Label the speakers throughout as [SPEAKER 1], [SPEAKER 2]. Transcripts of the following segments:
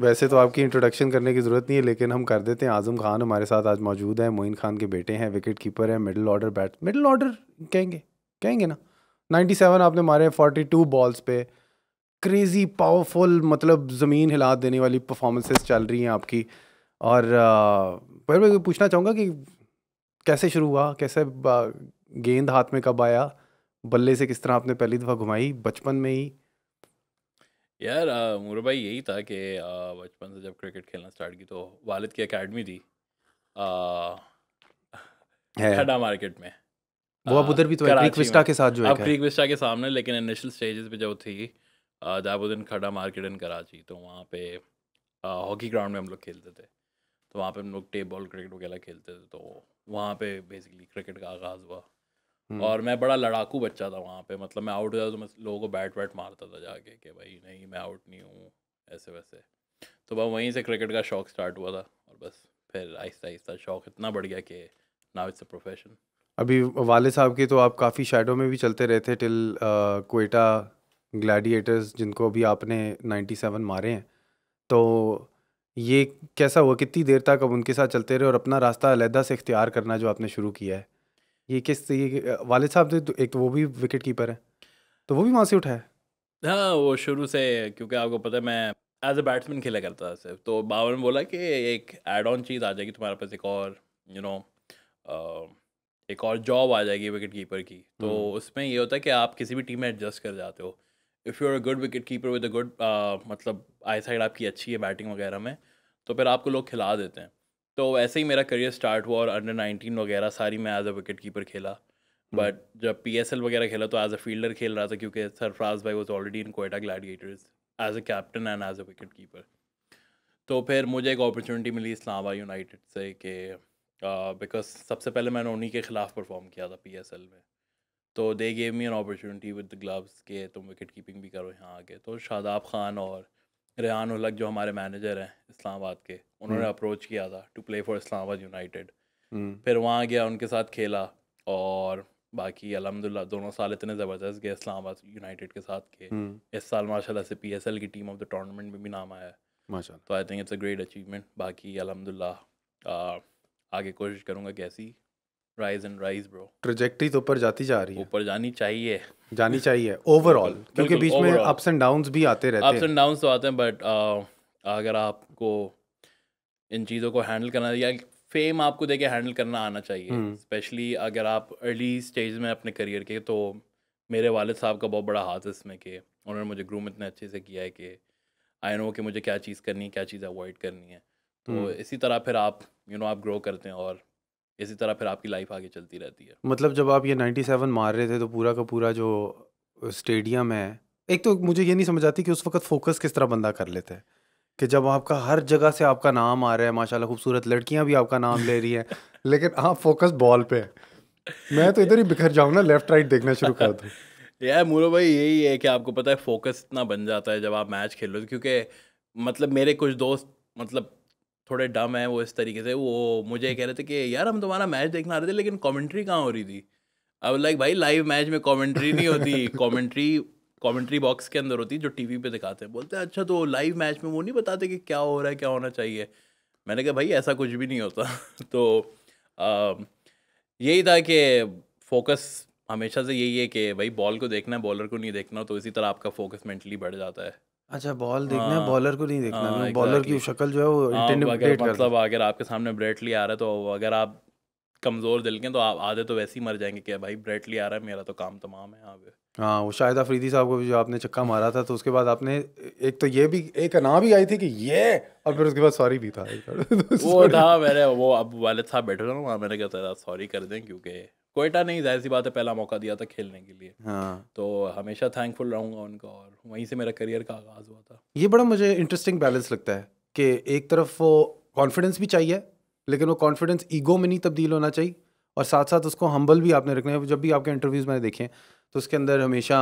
[SPEAKER 1] वैसे तो आपकी इंट्रोडक्शन करने की ज़रूरत नहीं है लेकिन हम कर देते हैं आज़म खान हमारे साथ आज मौजूद हैं मोइन खान के बेटे हैं विकेट कीपर हैं middle order bat middle order कहेंगे कहेंगे ना 97 आपने मारे 42 बॉल्स पे क्रेज़ी पावरफुल मतलब ज़मीन हिला देने वाली परफॉर्मेंसेस चल रही हैं आपकी और पर मैं पूछना चाहूँगा कि कैसे शुरू हुआ कैसे गेंद हाथ में कब आया बल्ले से किस तरह आपने पहली दफ़ा घुमाई बचपन में ही
[SPEAKER 2] यार मोर भाई यही था कि बचपन से जब क्रिकेट खेलना स्टार्ट की तो वालिद की एकेडमी थी खड्डा खड़ा मार्केट में वो अब उधर भी तो है विस्टा के साथ जो अब है विस्टा के सामने लेकिन इनिशियल स्टेजेस पे जो थी दाबुद्दीन खड़ा मार्केट इन कराची तो वहाँ पे हॉकी ग्राउंड में हम लोग खेलते थे तो वहाँ पे हम लोग टेप बॉल क्रिकेट वगैरह खेलते थे तो वहाँ पे बेसिकली क्रिकेट का आगाज़ हुआ हम्म। और मैं बड़ा लड़ाकू बच्चा था वहाँ पे मतलब मैं आउट हो जाता तो मैं लोगों को बैट वैट मारता था जाके कि भाई नहीं मैं आउट नहीं हूँ ऐसे वैसे तो बस वहीं से क्रिकेट का शौक स्टार्ट हुआ था और बस फिर आहिस्ता आहिस्ता शौक इतना बढ़ गया कि नाउ इट्स अ प्रोफेशन
[SPEAKER 1] अभी वाले साहब के तो आप काफ़ी शेडो में भी चलते रहे थे टिल कोयटा ग्लैडिएटर्स जिनको अभी आपने 97 मारे हैं तो ये कैसा हुआ कितनी देर तक अब उनके साथ चलते रहे और अपना रास्ता अलहदा से इख्तियार करना जो आपने शुरू किया है ये किस ये वालिद साहब तो एक तो वो भी विकेट कीपर है तो वो भी वहाँ से उठाए
[SPEAKER 2] हाँ वो शुरू से क्योंकि आपको पता है मैं एज ए बैट्समैन खेला करता था सिर्फ तो बाबर ने बोला कि एक एड ऑन चीज़ आ जाएगी तुम्हारे पास एक और यू you नो know, एक और जॉब आ जाएगी विकेट कीपर की तो हम्म। उसमें ये होता है कि आप किसी भी टीम में एडजस्ट कर जाते हो if you are a good wicket keeper with a good मतलब आई साइड आपकी अच्छी है बैटिंग वगैरह में तो फिर आपको लोग खिला देते हैं तो वैसे ही मेरा करियर स्टार्ट हुआ और अंडर नाइनटीन वगैरह सारी मैं एज अ विकेट कीपर खेला बट हम्म। जब पी एस एल वगैरह खेला तो एज अ फील्डर खेल रहा था क्योंकि सरफराज भाई was already in Quetta Gladiators as a captain and as a wicket keeper तो फिर मुझे एक अपॉर्चुनिटी मिली इस्लामा यूनाइटेड से कि बिकॉज सबसे पहले मैंने उन्हीं के ख़िलाफ़ परफॉर्म किया था पी एस एल में तो they gave me an opportunity with the gloves के तुम विकेट कीपिंग भी करो यहाँ आके तो शादाब खान और रेहान उलग जो हमारे मैनेजर हैं इस्लामाबाद के उन्होंने अप्रोच हम्म। किया था to play for Islamabad United फिर वहाँ गया उनके साथ खेला और बाकी अलहमदिल्ला दोनों साल इतने ज़बरदस्त गए इस्लामाबाद यूनाइटेड के साथ के हम्म। इस साल माशाल्लाह से पीएसएल की टीम ऑफ द टूर्नामेंट में भी नाम आया है माशाल्लाह तो I think it's a great achievement बाकी अलहमदिल्ला आगे कोशिश करूँगा कैसी
[SPEAKER 1] rise and rise bro trajectory तो ऊपर जाती जा रही है ऊपर जानी चाहिए जानी चाहिए ओवरऑल क्योंकि बीच में अप्स एंड डाउन्स भी आते रहते हैं अप्स एंड
[SPEAKER 2] डाउन्स तो आते हैं बट uh, अगर आपको इन चीज़ों को हैंडल करना या फेम आपको के हैंडल करना आना चाहिए स्पेशली हम्म। अगर आप अर्ली स्टेज में अपने करियर के तो मेरे वाल साहब का बहुत बड़ा हाथ है इसमें कि उन्होंने मुझे ग्रूम इतने अच्छे से किया है कि आई नो कि मुझे क्या चीज़ करनी है क्या चीज़ अवॉइड करनी है तो हम्म। इसी तरह फिर आप यू नो आप ग्रो करते हैं और इसी तरह फिर आपकी लाइफ आगे चलती रहती है
[SPEAKER 1] मतलब जब आप ये नाइन्टी सेवन मार रहे थे तो पूरा का पूरा जो स्टेडियम है एक तो मुझे ये नहीं समझ आती कि उस वक्त फोकस किस तरह बंदा कर लेते हैं कि जब आपका हर जगह से आपका नाम आ रहा है माशाल्लाह खूबसूरत लड़कियां भी आपका नाम ले रही हैं लेकिन आप फोकस बॉल पे मैं तो इधर ही बिखर जाऊँ ना लेफ्ट राइट देखना शुरू कर दूँ यार मूरो
[SPEAKER 2] भाई यही है कि आपको पता है फोकस इतना बन जाता है जब आप मैच खेल रहे हो क्योंकि मतलब मेरे कुछ दोस्त मतलब थोड़े डम है वो इस तरीके से वो मुझे कह रहे थे कि यार हम तुम्हारा मैच देखने आ रहे थे लेकिन कमेंट्री कहाँ हो रही थी अब लाइक भाई लाइव मैच में कमेंट्री नहीं होती कमेंट्री कमेंट्री बॉक्स के अंदर होती जो टीवी पे दिखाते हैं बोलते हैं अच्छा तो लाइव मैच में वो नहीं बताते कि क्या हो रहा है क्या होना चाहिए मैंने कहा भाई ऐसा कुछ भी नहीं होता तो यही था कि फोकस हमेशा से यही है कि भाई बॉल को देखना है बॉलर को नहीं देखना तो इसी तरह आपका फोकस मेंटली बढ़ जाता है
[SPEAKER 1] अच्छा बॉल देखना है हाँ बॉलर को नहीं देखना हाँ, है बॉलर की शक्ल जो है वो हाँ, इंटरप्रेट मतलब
[SPEAKER 2] अगर आपके सामने ब्रेटली आ रहा है तो अगर आप कमज़ोर दिल के तो आप आधे तो वैसे ही मर जाएंगे कि भाई ब्रेटली आ रहा है मेरा तो काम तमाम है यहाँ
[SPEAKER 1] पे हाँ वो शायद अफरीदी साहब को भी जो आपने चक्का मारा था तो उसके बाद आपने एक तो ये भी एक ना भी आई थी कि ये और फिर उसके बाद सॉरी भी था वो था
[SPEAKER 2] मैंने वो अब वालिद साहब बैठे ना मैंने कहा सॉरी तो कर दें क्योंकि कोयटा नहीं जाहिर सी बात है पहला मौका दिया था खेलने के लिए हाँ तो हमेशा थैंकफुल रहूँगा उनका और वहीं से मेरा करियर का आगाज़ हुआ
[SPEAKER 1] था ये बड़ा मुझे इंटरेस्टिंग बैलेंस लगता है कि एक तरफ वो कॉन्फिडेंस भी चाहिए लेकिन वो कॉन्फिडेंस ईगो में नहीं तब्दील होना चाहिए और साथ साथ उसको हम्बल भी आपने रखना है जब भी आपके इंटरव्यूज़ मैंने देखे तो उसके अंदर हमेशा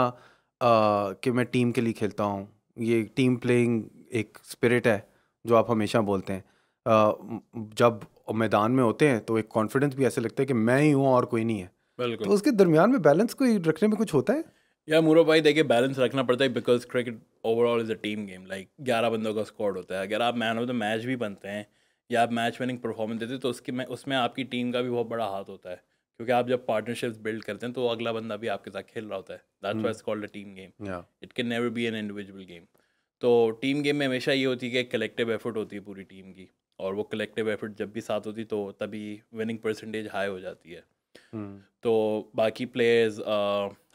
[SPEAKER 1] कि मैं टीम के लिए खेलता हूँ ये टीम प्लेइंग एक स्पिरिट है जो आप हमेशा बोलते हैं जब और मैदान में होते हैं तो एक कॉन्फिडेंस भी ऐसे लगता है कि मैं ही हूँ और कोई नहीं है बिल्कुल तो उसके दरमियान में बैलेंस को रखने में कुछ होता है या मूरो
[SPEAKER 2] भाई देखिए बैलेंस रखना पड़ता है because cricket overall is a team game like ग्यारह बंदों का स्कॉड होता है अगर आप मैन ऑफ द मैच भी बनते हैं या आप मैच विनिंग परफॉर्मेंस देते हैं तो उसके में उसमें आपकी टीम का भी बहुत बड़ा हाथ होता है क्योंकि आप जब पार्टनरशिप्स बिल्ड करते हैं तो अगला बंदा भी आपके साथ खेल रहा होता है that's called a team game it can never be an individual game तो टीम गेम में हमेशा ये होती है कि कलेक्टिव एफर्ट होती है पूरी टीम की और वो कलेक्टिव एफर्ट जब भी साथ होती तो तभी विनिंग परसेंटेज हाई हो जाती है हम्म। तो बाकी प्लेयर्स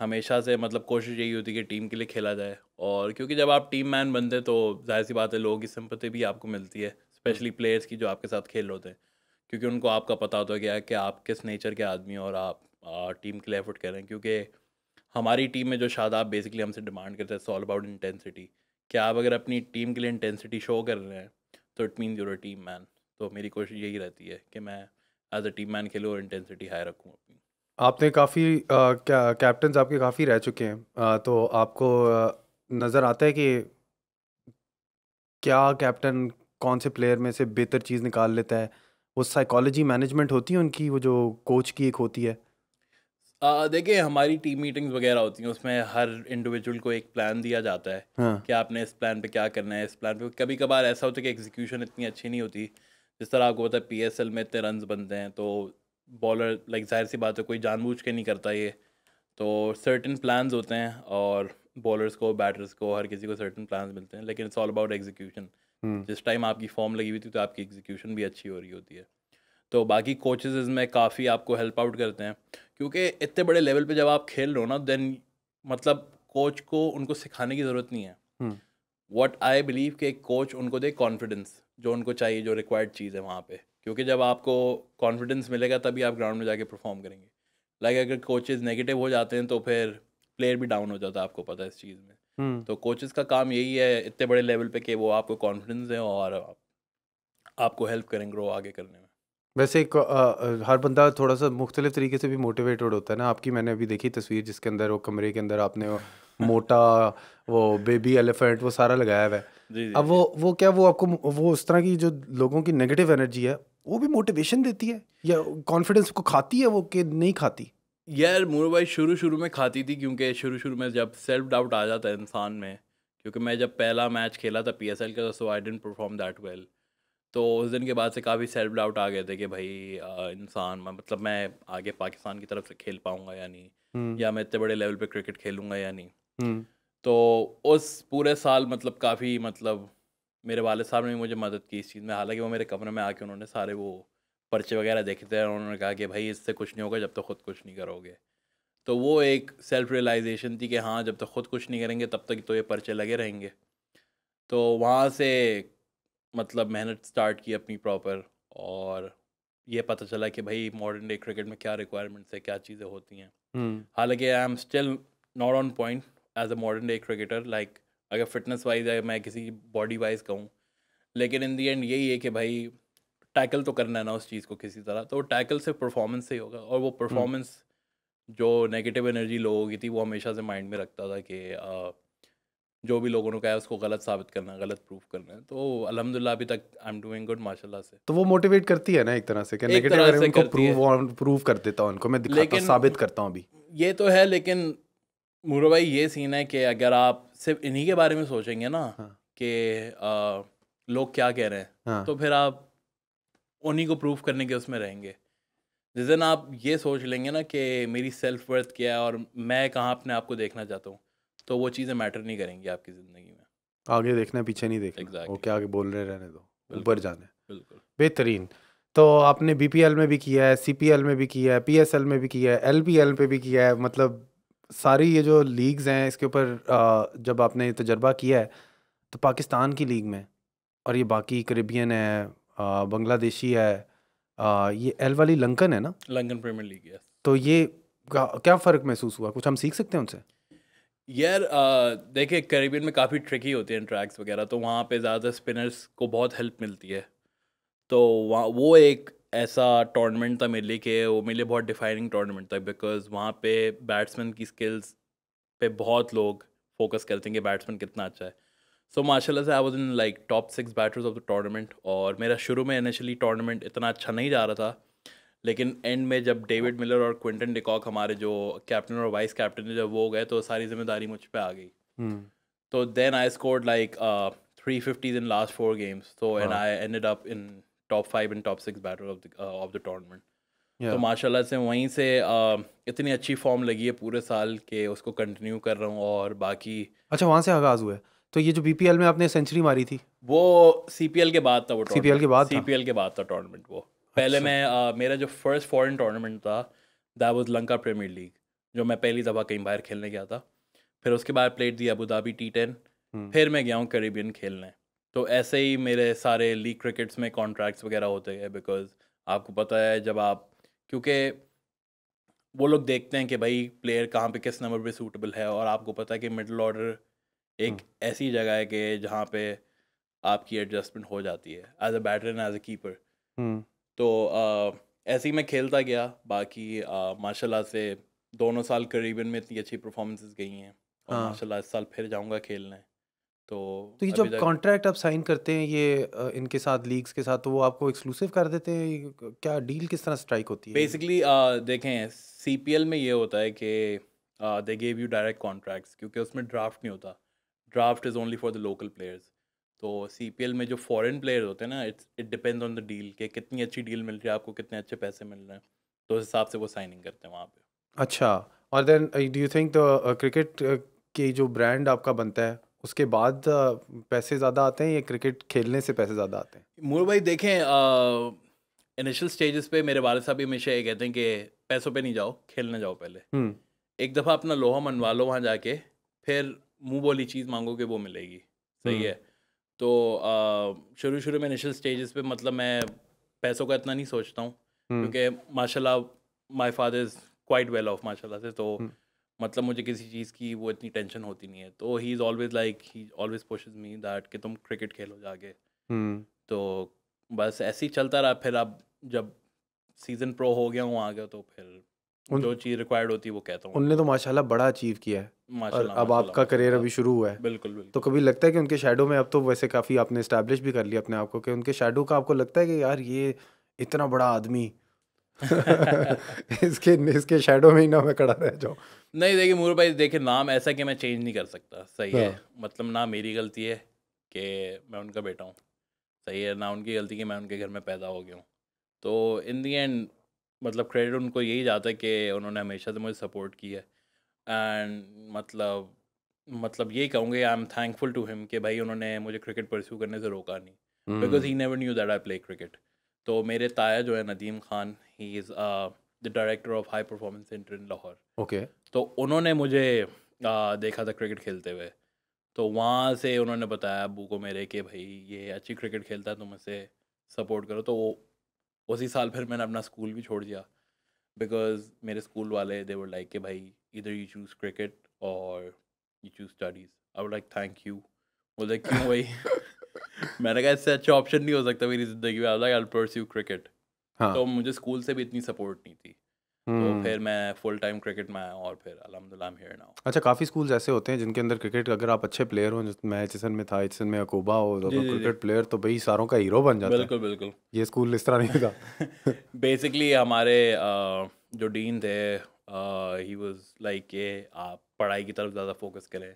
[SPEAKER 2] हमेशा से मतलब कोशिश यही होती है कि टीम के लिए खेला जाए और क्योंकि जब आप टीम मैन बनते तो जाहिर सी बात है लोगों की संपत्ति भी आपको मिलती है स्पेशली प्लेयर्स की जो आपके साथ खेल होते हैं क्योंकि उनको आपका पता होता है कि आप किस नेचर के आदमी और आप आ, टीम के लिए एफर्ट करें क्योंकि हमारी टीम में जो शादाब बेसिकली हमसे डिमांड करते हैं सॉल अबाउट इंटेंसिटी क्या आप अगर अपनी टीम के लिए इंटेंसिटी शो कर रहे हैं तो it mean you're a team man तो मेरी कोशिश यही रहती है कि मैं एज अ टीम मैन खेलूँ और इंटेंसिटी हाई रखूँ अपनी
[SPEAKER 1] आपने काफ़ी क्या कैप्टन आपके काफ़ी रह चुके हैं आ, तो आपको नज़र आता है कि क्या कैप्टन कौन से प्लेयर में से बेहतर चीज़ निकाल लेता है वो साइकोलॉजी मैनेजमेंट होती है उनकी वो जो कोच की एक होती है
[SPEAKER 2] देखिए हमारी टीम मीटिंग्स वगैरह होती हैं उसमें हर इंडिविजुअल को एक प्लान दिया जाता है हाँ। कि आपने इस प्लान पे क्या करना है इस प्लान पे कभी कभार ऐसा होता है कि एग्जीक्यूशन इतनी अच्छी नहीं होती जिस तरह आपको पता है पी में इतने रन बनते हैं तो बॉलर लाइक जाहिर सी बात है कोई जानबूझ के नहीं करता ये तो सर्टन प्लान होते हैं और बॉलर्स को बैटर्स को हर किसी को सर्टन प्लान मिलते हैं लेकिन इट्स ऑल अबाउट एग्जीक्यूशन जिस टाइम आपकी फॉर्म लगी हुई थी तो आपकी एग्जीक्यूशन भी अच्छी हो रही होती है तो बाकी कोचेज में काफ़ी आपको हेल्प आउट करते हैं क्योंकि इतने बड़े लेवल पे जब आप खेल रहे हो ना देन मतलब कोच को उनको सिखाने की ज़रूरत नहीं है वॉट आई बिलीव कि कोच उनको दे कॉन्फिडेंस जो उनको चाहिए जो रिक्वायर्ड चीज़ है वहाँ पे क्योंकि जब आपको कॉन्फिडेंस मिलेगा तभी आप ग्राउंड में जाके परफॉर्म करेंगे लाइक like अगर कोचेज नेगेटिव हो जाते हैं तो फिर प्लेयर भी डाउन हो जाता है आपको पता है इस चीज़ में Hmm. तो कोचेज़ का काम यही है इतने बड़े लेवल पे कि वो आपको कॉन्फिडेंस दें और आपको हेल्प करें ग्रो आगे करने में
[SPEAKER 1] वैसे एक हर बंदा थोड़ा सा मुख्तलिफ तरीके से भी मोटिवेटेड होता है ना आपकी मैंने अभी देखी तस्वीर जिसके अंदर वो कमरे के अंदर आपने वो मोटा वो बेबी एलिफेंट वो सारा लगाया हुआ है अब वो वो क्या वो आपको वो उस तरह की जो लोगों की नेगेटिव एनर्जी है वो भी मोटिवेशन देती है या कॉन्फिडेंस को खाती है वो कि नहीं खाती
[SPEAKER 2] यार मोरू भाई शुरू शुरू में खाती थी क्योंकि शुरू शुरू में जब सेल्फ डाउट आ जाता है इंसान में क्योंकि मैं जब पहला मैच खेला था पी का so I didn't perform that well तो उस दिन के बाद से काफ़ी सेल्फ डाउट आ गए थे कि भाई इंसान मतलब मैं आगे पाकिस्तान की तरफ से खेल पाऊंगा या नहीं हम्म। या मैं इतने बड़े लेवल पे क्रिकेट खेलूंगा या नहीं हम्म। तो उस पूरे साल मतलब काफ़ी मतलब मेरे वाले साहब ने मुझे मदद की इस चीज़ में हालांकि वो मेरे कमरे में आके उन्होंने सारे वो पर्चे वगैरह देखे थे और उन्होंने कहा कि भाई इससे कुछ नहीं होगा जब तक तो खुद कुछ नहीं करोगे तो वो एक सेल्फ रियलाइजेशन थी कि हाँ जब तक तो खुद कुछ नहीं करेंगे तब तक तो ये पर्चे लगे रहेंगे तो वहाँ से मतलब मेहनत स्टार्ट की अपनी प्रॉपर और ये पता चला कि भाई मॉडर्न डे क्रिकेट में क्या रिक्वायरमेंट्स है क्या चीज़ें होती हैं हालांकि I am still not on point as a modern day cricketer like अगर फिटनेस वाइज है मैं किसी बॉडी वाइज कहूँ लेकिन इन दी एंड यही है कि भाई टैकल तो करना है ना उस चीज़ को किसी तरह तो टैकल सिर्फ परफॉर्मेंस से ही होगा और वो परफॉर्मेंस जो नेगेटिव एनर्जी लोगों की थी वो हमेशा से माइंड में रखता था कि जो भी लोगों ने कहा है उसको गलत साबित करना गलत प्रूफ करना है तो अलहमदिल्ला अभी तक आई एम डूइंग गुड माशाल्लाह से
[SPEAKER 1] तो वो मोटिवेट करती है ना एक तरह से कि नेगेटिव अगर उनको प्रूव प्रूव कर देता हूं उनको मैं दिखाता साबित करता हूं अभी
[SPEAKER 2] ये तो है लेकिन मुरो भाई ये सीन है कि अगर आप सिर्फ इन्हीं के बारे में सोचेंगे ना हाँ। कि लोग क्या कह रहे हैं हाँ। तो फिर आप उन्हीं को प्रूफ करने के उसमें रहेंगे जिस दिन आप ये सोच लेंगे ना कि मेरी सेल्फ वर्थ क्या है और मैं कहाँ अपने आप को देखना चाहता हूँ तो वो चीज़ें मैटर नहीं करेंगी आपकी ज़िंदगी
[SPEAKER 1] में आगे देखना पीछे नहीं देखना exactly. वो क्या आगे बोल रहे रहने दो ऊपर जाने बिल्कुल बेहतरीन तो आपने बी पी एल में भी किया है सी पी एल में भी किया है पी एस एल में भी किया है एल पे भी किया है मतलब सारी ये जो लीग्स हैं इसके ऊपर जब आपने तजर्बा किया है तो पाकिस्तान की लीग में और ये बाकी करेबियन है बांग्लादेशी है आ, ये एल वाली लंकन है ना लंकन प्रीमियर लीग है तो ये क्या फ़र्क महसूस हुआ कुछ हम सीख सकते हैं उनसे
[SPEAKER 2] यार देखिए करीबियन में काफ़ी ट्रिकी होती हैं ट्रैक्स वगैरह तो वहाँ पे ज़्यादातर स्पिनर्स को बहुत हेल्प मिलती है तो वहाँ वो एक ऐसा टूर्नामेंट था मेरे लिए कि वो मेरे लिए बहुत डिफाइनिंग टूर्नामेंट था बिकॉज वहाँ पे बैट्समैन की स्किल्स पे बहुत लोग फोकस करते हैं कि बैट्समैन कितना अच्छा है सो माशाल्लाह से I was in like top six batters of the tournament और मेरा शुरू में इनिशियली टूर्नामेंट इतना अच्छा नहीं जा रहा था लेकिन एंड में जब डेविड मिलर और क्विंटन डिकॉक हमारे जो कैप्टन और वाइस कैप्टन है जब वो गए तो सारी जिम्मेदारी मुझ पर आ गई हम्म। तो then I scored like three fifties in last four games तो and I end up in top five and top six batter of the tournament तो माशाल्लाह से वहीं से uh, इतनी अच्छी फॉर्म लगी है पूरे साल के उसको कंटिन्यू कर रहा हूँ और बाकी
[SPEAKER 1] अच्छा वहाँ से आगाज़ हुआ है तो ये जो बीपीएल में आपने सेंचुरी मारी थी
[SPEAKER 2] वो सीपीएल के बाद था वो सीपीएल के बाद सीपीएल के बाद था टूर्नामेंट वो पहले अच्छा। मैं मेरा जो फर्स्ट फॉरेन टूर्नामेंट था that was Lanka Premier League जो मैं पहली दफ़ा कहीं बाहर खेलने गया था फिर उसके बाद played the Abu Dhabi T ten फिर मैं गया हूँ करेबियन खेलने तो ऐसे ही मेरे सारे लीग क्रिकेट्स में कॉन्ट्रैक्ट्स वगैरह होते गए बिकॉज आपको पता है जब आप क्योंकि वो लोग देखते हैं कि भाई प्लेयर कहाँ पे किस नंबर पे सूटेबल है और आपको पता है कि मिडल ऑर्डर एक हम्म। ऐसी जगह है कि जहाँ पे आपकी एडजस्टमेंट हो जाती है as a batter and as a keeper तो ऐसे ही मैं खेलता गया बाकी माशाल्लाह से दोनों साल करीबन में इतनी अच्छी परफॉर्मेंसेस गई हैं हाँ। माशाल्लाह इस साल फिर जाऊंगा खेलने तो तो ये जब
[SPEAKER 1] कॉन्ट्रैक्ट आप साइन करते हैं ये इनके साथ लीग्स के साथ तो वो आपको एक्सक्लूसिव कर देते हैं क्या डील किस तरह स्ट्राइक होती है बेसिकली
[SPEAKER 2] देखें एल में ये होता है कि they gave you direct contracts क्योंकि उसमें ड्राफ्ट नहीं होता draft is only for the local players तो सी में जो फॉरेन प्लेयर होते हैं ना it's it depends on the deal के कितनी अच्छी डील मिल रही है आपको कितने अच्छे पैसे मिल रहे हैं तो उस हिसाब से वो साइनिंग करते हैं वहाँ पे
[SPEAKER 1] अच्छा और then do you think cricket की जो ब्रांड आपका बनता है उसके बाद uh, पैसे ज़्यादा आते हैं या क्रिकेट खेलने से पैसे ज़्यादा आते हैं
[SPEAKER 2] मोर भाई देखें इनिशियल स्टेज़ स्टेजेस पे मेरे वाले साहब हमेशा ये कहते हैं कि पैसों पे नहीं जाओ खेलने जाओ पहले हम्म। एक दफ़ा अपना लोहा मनवा लो वहाँ जाके फिर मुँह बोली चीज़ मांगो कि वो मिलेगी सही हम्म। है तो शुरू शुरू में इनिशियल स्टेजेस पे मतलब मैं पैसों का इतना नहीं सोचता हूँ हम्म। क्योंकि माशाल्लाह my father is quite well off माशाल्लाह से तो हम्म। मतलब मुझे किसी चीज़ की वो इतनी टेंशन होती नहीं है तो he is always like he always pushes me that कि तुम क्रिकेट खेलो जाके हम्म। तो बस ऐसे ही चलता रहा फिर अब जब सीज़न प्रो हो गया हूँ आ गया तो फिर उन, जो चीज़ रिक्वायर्ड होती है वो कहता हूँ उनने
[SPEAKER 1] तो माशाल्लाह बड़ा अचीव किया है और अब आपका करियर अभी शुरू हुआ है बिल्कुल बिल्कुल तो कभी लगता है कि उनके शेडो में अब तो वैसे काफ़ी आपने स्टैब्लिश भी कर लिया अपने आप को कि उनके शेडो का आपको लगता है कि यार ये इतना बड़ा आदमी इसके इसके शेडो में ही ना मैं खड़ा रह जाऊँ
[SPEAKER 2] नहीं देखिए मोरू भाई देखिए नाम ऐसा कि मैं चेंज नहीं कर सकता सही है हाँ। मतलब ना मेरी गलती है कि मैं उनका बेटा हूँ सही है ना उनकी गलती कि मैं उनके घर में पैदा हो गया हूँ तो इन दी एंड मतलब क्रेडिट उनको यही जाता है कि उन्होंने हमेशा से मुझे सपोर्ट किया एंड मतलब मतलब यही कहूँगे I am thankful to him कि भाई उन्होंने मुझे क्रिकेट परस्यू करने से रोका नहीं because he never knew that I play cricket तो मेरे ताया जो है Nadeem Khan he is the director of high performance centre in Lahore okay तो उन्होंने मुझे आ, uh, देखा था क्रिकेट खेलते हुए तो वहाँ से उन्होंने बताया अबू को मेरे कि भाई ये अच्छी क्रिकेट खेलता है तुम इसे सपोर्ट करो तो वो उसी साल फिर मैंने अपना स्कूल भी छोड़ दिया बिकॉज मेरे स्कूल वाले दे वर लाइक के भाई इधर यू चूज़ क्रिकेट और you choose studies I would like thank you बोले क्यों भाई मैंने कहा इससे अच्छा ऑप्शन नहीं हो सकता मेरी ज़िंदगी में I like I pursue cricket तो मुझे स्कूल से भी इतनी सपोर्ट नहीं थी तो हम्म। फिर मैं फुल टाइम क्रिकेट में आया और फिर अलहमदिल्ला आई हियर नाउ
[SPEAKER 1] अच्छा काफ़ी स्कूल्स ऐसे होते हैं जिनके अंदर क्रिकेट अगर आप अच्छे प्लेयर हो मैं एचएसएन में था एचएसएन में अकोबा हो तो क्रिकेट प्लेयर तो भाई सारों का हीरो बन जाता बिल्कुल बिल्कुल ये स्कूल इस तरह नहीं था
[SPEAKER 2] बेसिकली हमारे जो डीन थे ही वॉज लाइक के आप पढ़ाई की तरफ ज़्यादा फोकस करें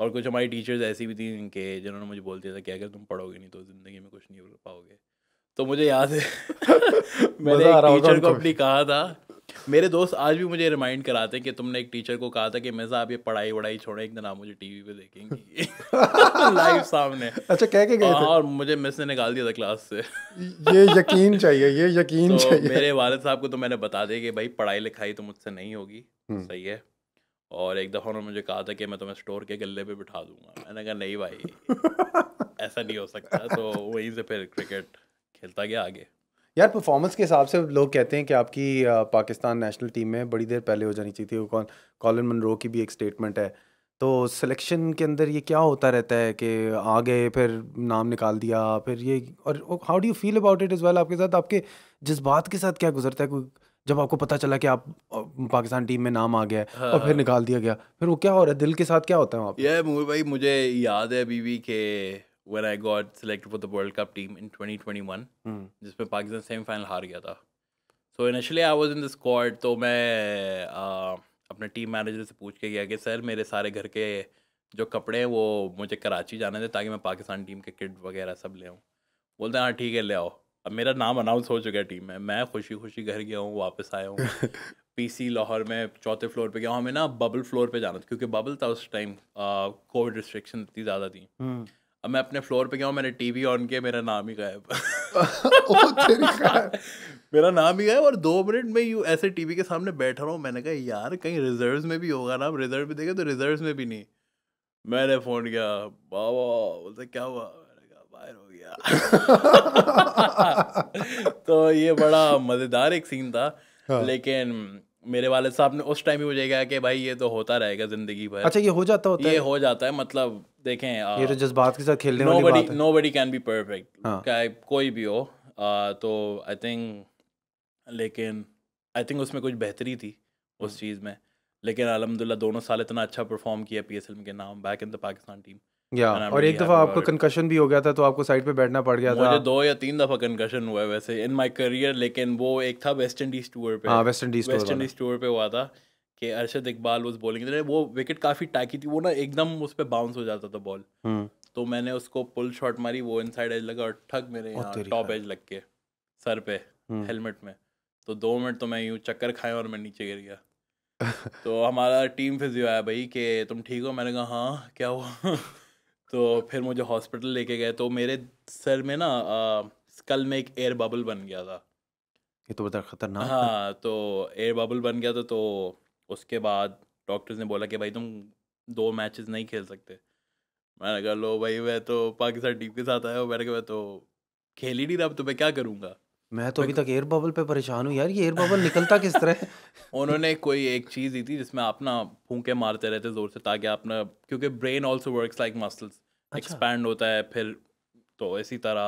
[SPEAKER 2] और कुछ हमारी टीचर्स ऐसी भी थी जिनके जिन्होंने मुझे बोल दिया था कि अगर तुम पढ़ोगे नहीं तो ज़िंदगी में कुछ नहीं पाओगे तो मुझे याद है मैंने एक टीचर को अपनी कहा था मेरे दोस्त आज भी मुझे रिमाइंड कराते हैं कि तुमने एक टीचर को कहा था कि मैं आप ये पढ़ाई वढ़ाई छोड़े एक दिन आप मुझे
[SPEAKER 1] टीवी पे देखेंगे
[SPEAKER 2] लाइव सामने अच्छा कह के गए थे हाँ, और मुझे मिस ने निकाल दिया था क्लास से ये
[SPEAKER 1] यकीन चाहिए ये यकीन तो चाहिए मेरे
[SPEAKER 2] वालद साहब को तो मैंने बता दिया कि भाई पढ़ाई लिखाई तो मुझसे नहीं होगी हम्म। सही है और एक दफ़ा उन्होंने मुझे कहा था कि मैं तुम्हें स्टोर के गले पे बिठा दूंगा मैंने कहा नहीं भाई ऐसा नहीं हो सकता तो वहीं से फिर क्रिकेट खेलता गया आगे
[SPEAKER 1] यार परफॉर्मेंस के हिसाब से लोग कहते हैं कि आपकी पाकिस्तान नेशनल टीम में बड़ी देर पहले हो जानी चाहिए थी कौन कॉलिन मनरो की भी एक स्टेटमेंट है तो सिलेक्शन के अंदर ये क्या होता रहता है कि आ गए फिर नाम निकाल दिया फिर ये और how do you feel about it is well आपके साथ आपके जज्बात के साथ क्या गुजरता है कोई जब आपको पता चला कि आप पाकिस्तान टीम में नाम आ गया हाँ। और फिर हाँ। निकाल दिया गया फिर वो क्या हो रहा है दिल के साथ क्या होता है वहाँ
[SPEAKER 2] ये भाई मुझे याद है अभी भी कि when I got select for the world cup team in 2021 जिसमें पाकिस्तान सेमीफाइनल हार गया था so initially I was in the squad तो मैं अपने टीम मैनेजर से पूछ के गया कि सर मेरे सारे घर के जो कपड़े हैं वो मुझे कराची जाने थे ताकि मैं पाकिस्तान टीम के किट वगैरह सब ले आऊँ बोलते हैं हाँ ठीक है ले आओ अब मेरा नाम अनाउंस हो चुका है टीम में मैं खुशी खुशी घर गया हूँ वापस आया हूँ पीसी लाहौर में चौथे फ्लोर पे गया हूँ हमें ना बबल फ्लोर पे जाना था क्योंकि बबल था उस टाइम कोविड रिस्ट्रिक्शन इतनी ज़्यादा थी hmm. अब मैं अपने फ्लोर पे गया हूँ मैंने टीवी ऑन किया मेरा नाम ही गायब मेरा नाम ही गायब और दो मिनट में यू ऐसे टीवी के सामने बैठा रहा हूँ मैंने कहा यार कहीं रिजर्व में भी होगा ना रिजर्व भी देखे तो रिजर्व में भी नहीं मैंने फ़ोन किया बाबा बोलते क्या हुआ बाहर हो गया तो ये बड़ा मज़ेदार एक सीन था हाँ। लेकिन मेरे वाले साहब ने उस टाइम ही मुझे कहा कि भाई ये तो होता रहेगा जिंदगी भर अच्छा ये हो जाता होता ये है ये हो जाता है मतलब देखें आ, ये तो जज्बात के साथ खेलने nobody nobody can be perfect कोई भी हो आ, तो आई थिंक लेकिन आई थिंक उसमें कुछ बेहतरी थी उस हम्म। चीज़ में लेकिन अलहमदिल्ला दोनों साल इतना अच्छा परफॉर्म किया पी के नाम back in the Pakistan team
[SPEAKER 1] या और एक दफ़ा आपको कंकशन भी हो गया था तो आपको साइड पे बैठना पड़ गया था मुझे
[SPEAKER 2] दो या तीन दफ़ा कंकशन हुआ है वैसे इन माय करियर लेकिन वो एक था वेस्ट इंडीज़ टूर पे हां West Indies West Indies tour पे हुआ था कि अरशद इकबाल वाज बॉलिंग थे वो विकेट काफ़ी टैकी थी वो ना एकदम उस पर बाउंस हो जाता था बॉल हम्म। तो मैंने उसको पुल शॉट मारी वो इनसाइड एज लगा और ठग मेरे टॉप एज लग के सर पे हेलमेट हम्म। में तो दो मिनट तो मैं यूं चक्कर खाया और मैं नीचे गिर गया तो हमारा टीम फिजियो आया भाई कि तुम ठीक हो मैंने कहा हाँ क्या हुआ तो फिर मुझे हॉस्पिटल लेके गए तो मेरे सर में ना कल में एक एयर बबल बन गया था
[SPEAKER 1] ये तो बता खतरनाक हाँ
[SPEAKER 2] तो एयर बबल बन गया था तो उसके बाद डॉक्टर्स ने बोला कि भाई तुम दो मैचेस नहीं खेल सकते मैंने कहा लो भाई मैं तो पाकिस्तान टीम के साथ आया हूँ मैंने कहा मैं तो खेल ही नहीं रहा तो मैं क्या करूँगा
[SPEAKER 1] मैं तो अभी तक एयर बबल पे परेशान हूँ यार ये एयर बबल निकलता किस तरह
[SPEAKER 2] उन्होंने कोई एक चीज़ दी थी जिसमें आप ना फूके मारते रहते ज़ोर से ताकि आप ना क्योंकि brain also works like muscles expand अच्छा। होता है फिर तो इसी तरह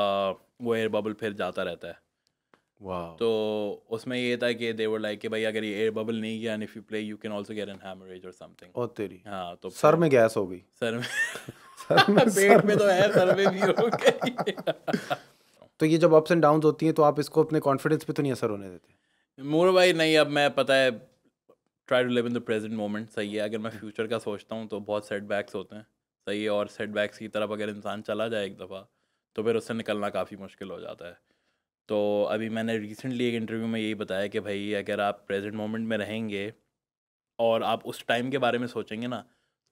[SPEAKER 2] आ, वो एयर बबल फिर जाता रहता है वाह तो उसमें ये था कि वर लाइक कि भाई अगर ये एयर बबल नहीं गया if you play you can also get an haemorrhage और समथिंग ओ तेरी हाँ तो सर में गैस हो गई
[SPEAKER 1] सर में सर में पेट में तो है सर में भी हो गई तो ये जब अप्स एंड डाउन होती हैं तो आप इसको अपने कॉन्फिडेंस पे तो नहीं असर होने देते
[SPEAKER 2] मोर भाई नहीं अब मैं पता है try to live in the present moment सही है अगर मैं फ्यूचर का सोचता हूँ तो बहुत सेटबैक्स होते हैं सही और सेटबैक्स की तरफ अगर इंसान चला जाए एक दफ़ा तो फिर उससे निकलना काफ़ी मुश्किल हो जाता है तो अभी मैंने रिसेंटली एक इंटरव्यू में यही बताया कि भाई अगर आप प्रेजेंट मोमेंट में रहेंगे और आप उस टाइम के बारे में सोचेंगे ना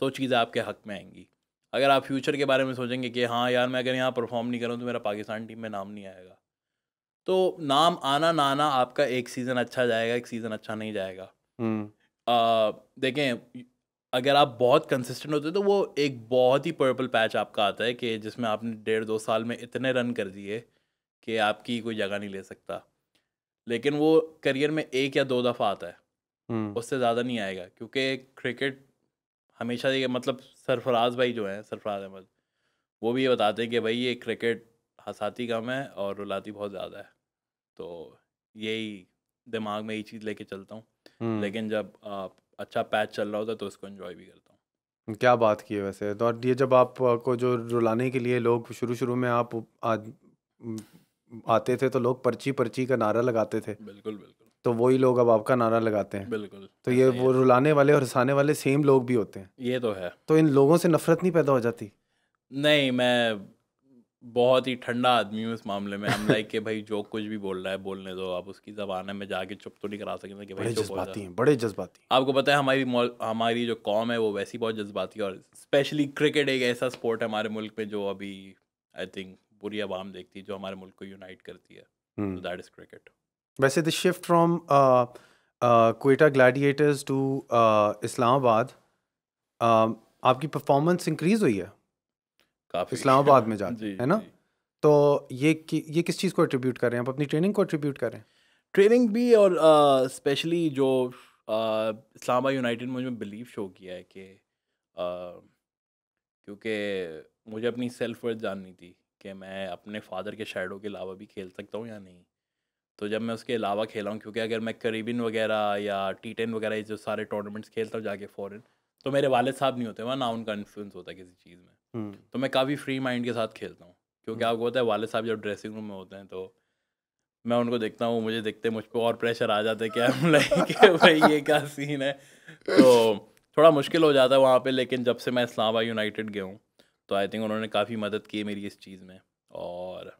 [SPEAKER 2] तो चीज़ें आपके हक में आएंगी अगर आप फ्यूचर के बारे में सोचेंगे कि हाँ यार मैं अगर यहाँ परफॉर्म नहीं करूँ तो मेरा पाकिस्तान टीम में नाम नहीं आएगा तो नाम आना ना आना आपका एक सीज़न अच्छा जाएगा एक सीज़न अच्छा नहीं जाएगा आ, हम्म। देखें अगर आप बहुत कंसिस्टेंट होते तो वो एक बहुत ही पर्पल पैच आपका आता है कि जिसमें आपने डेढ़ दो साल में इतने रन कर दिए कि आपकी कोई जगह नहीं ले सकता लेकिन वो करियर में एक या दो दफ़ा आता है हम्म। उससे ज़्यादा नहीं आएगा क्योंकि क्रिकेट हमेशा ये मतलब सरफराज भाई जो हैं सरफराज अहमद वो भी ये बताते हैं कि भाई ये क्रिकेट हंसाती कम है और रुलाती बहुत ज़्यादा है तो यही दिमाग में यही चीज़ लेके चलता हूँ हम्म। लेकिन जब आप अच्छा पैच चल रहा होता तो उसको इन्जॉय भी करता
[SPEAKER 1] हूँ क्या बात की है वैसे तो ये जब आपको जो रुलाने के लिए लोग शुरू शुरू में आप आज आते थे तो लोग पर्ची पर्ची का नारा लगाते थे बिल्कुल बिल्कुल तो वही लोग अब आपका नारा लगाते हैं बिल्कुल तो ये वो रुलाने वाले और हंसाने वाले सेम लोग भी होते हैं ये तो है तो इन लोगों से नफरत नहीं पैदा हो जाती
[SPEAKER 2] नहीं मैं बहुत ही ठंडा आदमी हूँ इस मामले में हम लाइक के भाई जो कुछ भी बोल रहा है बोलने दो आप उसकी जबान में जाके चुप तो नहीं करा सकते बड़े जज्बाती हैं बड़े जज्बाती आपको पता है हमारी हमारी जो कॉम है वो वैसी बहुत जज्बाती है और स्पेशली क्रिकेट एक ऐसा स्पोर्ट है हमारे मुल्क में जो अभी आई थिंक बुरी आवाम देखती है जो हमारे मुल्क को यूनाइट करती है दैट इज़ क्रिकेट
[SPEAKER 1] वैसे the shift from Quetta Gladiators to Islamabad आपकी परफॉर्मेंस इंक्रीज हुई है काफी इस्लामाबाद में जाते हैं ना तो ये कि, ये किस चीज़ को एट्रीब्यूट करें आप अपनी ट्रेनिंग को एट्रीब्यूट करें ट्रेनिंग भी और
[SPEAKER 2] स्पेशली uh, जो इस्लामा uh, यूनाइटेड मुझे बिलीव शो किया है कि uh, क्योंकि मुझे अपनी सेल्फ वर्थ जाननी थी कि मैं अपने फादर के शेडो के अलावा भी खेल सकता हूँ या नहीं तो जब मैं उसके अलावा खेला हूँ क्योंकि अगर मैं करीबिन वगैरह या टी टेन वगैरह जो सारे टूर्नामेंट्स खेलता हूँ जाके फ़ौरन तो मेरे वालद साहब नहीं होते वहाँ ना उनका इन्फ्लुएंस होता है किसी चीज़ में हम्म। तो मैं काफ़ी फ्री माइंड के साथ खेलता हूँ क्योंकि हम्म। आपको होता है वाले साहब जब ड्रेसिंग रूम में होते हैं तो मैं उनको देखता हूँ मुझे देखते मुझ पर और प्रेशर आ जाता है क्या लाइक भाई ये क्या सीन है तो थोड़ा मुश्किल हो जाता है वहाँ पर लेकिन जब से मैं इस्लामाबाद यूनाइटेड गया हूँ तो आई थिंक उन्होंने काफ़ी मदद की मेरी इस चीज़ में और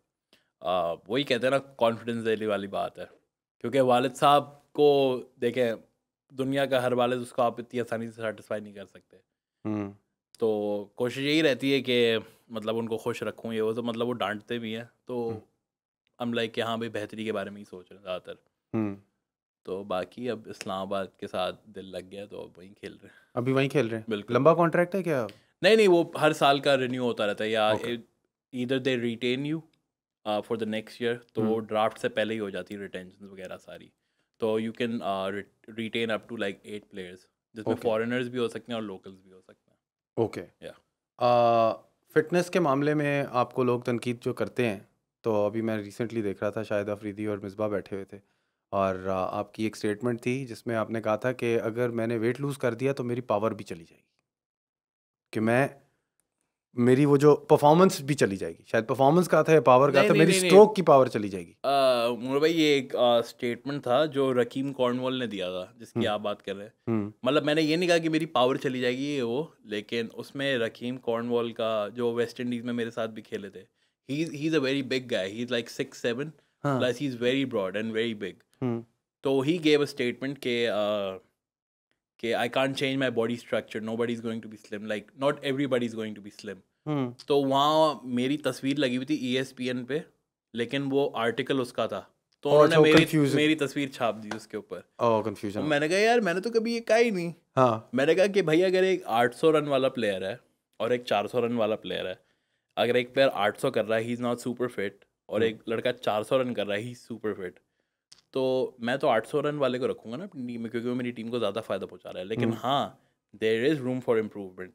[SPEAKER 2] वही कहते हैं ना कॉन्फिडेंस देने वाली बात है क्योंकि वालद साहब को देखें दुनिया का हर वालद उसको आप इतनी आसानी से सेटिस्फाई नहीं कर सकते हम्म। तो कोशिश यही रहती है कि मतलब उनको खुश रखूँ ये वो तो मतलब वो डांटते भी हैं तो हम लाइक कि हाँ भाई बेहतरी के बारे में ही सोच रहे हैं ज़्यादातर हम्म। तो बाकी अब इस्लामाबाद के साथ दिल लग गया तो अब वहीं खेल रहे हैं
[SPEAKER 1] अभी वहीं खेल रहे हैं बिल्कुल लंबा कॉन्ट्रैक्ट है क्या
[SPEAKER 2] नहीं नहीं वो हर साल का रिन्यू होता रहता है या इधर they retain you for the next year तो वो ड्राफ्ट हम्म। से पहले ही हो जाती है रिटेंशन वगैरह सारी तो you can retain up to like eight players जिसमें फॉरेनर्स भी हो सकते हैं और लोकल्स भी हो सकते हैं
[SPEAKER 1] ओके या फिटनेस के मामले में आपको लोग तनकीद जो करते हैं तो अभी मैं रिसेंटली देख रहा था शायद अफरीदी और मिसबा बैठे हुए थे और uh, आपकी एक स्टेटमेंट थी जिसमें आपने कहा था कि अगर मैंने वेट लूज़ कर दिया तो मेरी पावर भी चली जाएगी कि मैं मेरी वो जो परफॉर्मेंस भी चली जाएगी शायद परफॉर्मेंस का था या पावर का था मेरी स्ट्रोक की पावर चली जाएगी
[SPEAKER 2] मोर भाई ये एक स्टेटमेंट था जो रकीम कॉर्नवॉल ने दिया था जिसकी हम्म। आप बात कर रहे हैं हम्म। मतलब मैंने ये नहीं कहा कि मेरी पावर चली जाएगी ये वो लेकिन उसमें रकीम कॉर्नवॉल का जो वेस्ट इंडीज में मेरे साथ भी खेले थे ही हाँ। इज़ हम्म। तो a very big guy he is like six seven plus he is very broad and very big तो ही गेव अ स्टेटमेंट के कि I can't change my body structure nobody is going to be slim like not everybody is going to be slim तो वहाँ मेरी तस्वीर लगी हुई थी ई एस पी एन पे लेकिन वो आर्टिकल उसका था तो उन्होंने अच्छा, मेरी confusing. मेरी तस्वीर छाप दी उसके ऊपर
[SPEAKER 1] ओह तो मैंने
[SPEAKER 2] कहा यार मैंने तो कभी ये कहा ही नहीं हाँ मैंने कहा कि भाई अगर एक 800 रन वाला प्लेयर है और एक 400 रन वाला प्लेयर है अगर एक प्लेयर 800 कर रहा है he is not super fit और हम्म। एक लड़का 400 रन कर रहा है ही सुपर फिट तो मैं तो 800 रन वाले को रखूंगा ना अपनी टीम में क्योंकि वो मेरी टीम को ज़्यादा फ़ायदा पहुंचा रहा है लेकिन हम्म। हाँ there is room for improvement